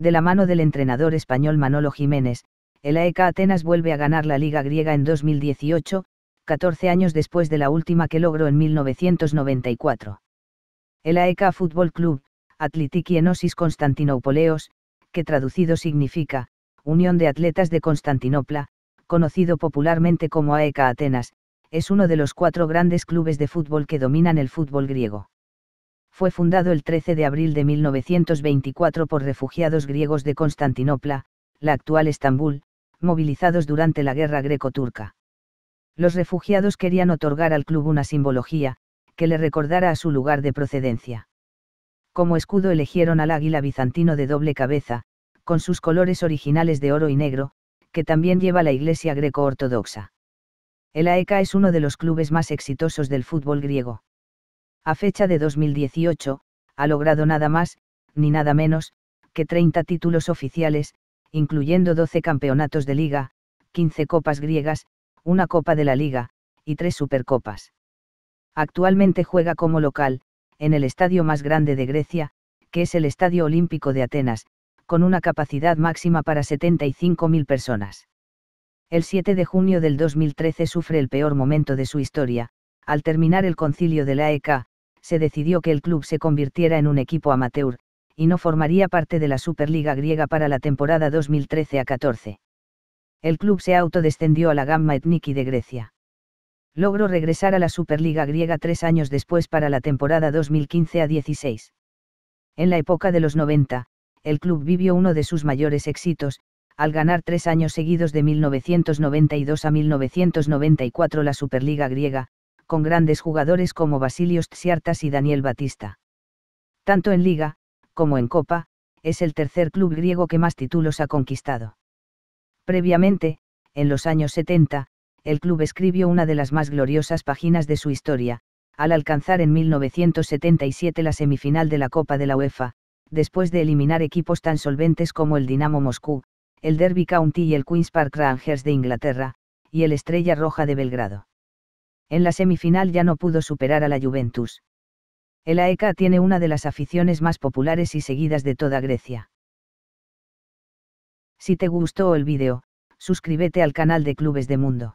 De la mano del entrenador español Manolo Jiménez, el AEK Atenas vuelve a ganar la Liga Griega en 2018, 14 años después de la última que logró en 1994. El AEK Fútbol Club, Atletiki Enosis Constantinopoleos, que traducido significa, Unión de Atletas de Constantinopla, conocido popularmente como AEK Atenas, es uno de los cuatro grandes clubes de fútbol que dominan el fútbol griego. Fue fundado el 13 de abril de 1924 por refugiados griegos de Constantinopla, la actual Estambul, movilizados durante la guerra greco-turca. Los refugiados querían otorgar al club una simbología, que le recordara a su lugar de procedencia. Como escudo eligieron al águila bizantino de doble cabeza, con sus colores originales de oro y negro, que también lleva la iglesia greco-ortodoxa. El AECA e es uno de los clubes más exitosos del fútbol griego. A fecha de 2018, ha logrado nada más, ni nada menos, que 30 títulos oficiales, incluyendo 12 campeonatos de liga, 15 copas griegas, una copa de la liga, y tres supercopas. Actualmente juega como local, en el estadio más grande de Grecia, que es el Estadio Olímpico de Atenas, con una capacidad máxima para 75.000 personas. El 7 de junio del 2013 sufre el peor momento de su historia, al terminar el concilio de la EK, se decidió que el club se convirtiera en un equipo amateur, y no formaría parte de la Superliga griega para la temporada 2013 a 14. El club se autodescendió a la Gamma Etniki de Grecia logró regresar a la Superliga griega tres años después para la temporada 2015 a 16. En la época de los 90, el club vivió uno de sus mayores éxitos, al ganar tres años seguidos de 1992 a 1994 la Superliga griega, con grandes jugadores como Basilios Tsiartas y Daniel Batista. Tanto en Liga, como en Copa, es el tercer club griego que más títulos ha conquistado. Previamente, en los años 70, el club escribió una de las más gloriosas páginas de su historia, al alcanzar en 1977 la semifinal de la Copa de la UEFA, después de eliminar equipos tan solventes como el Dinamo Moscú, el Derby County y el Queen's Park Rangers de Inglaterra, y el Estrella Roja de Belgrado. En la semifinal ya no pudo superar a la Juventus. El AEK tiene una de las aficiones más populares y seguidas de toda Grecia. Si te gustó el vídeo, suscríbete al canal de Clubes de Mundo.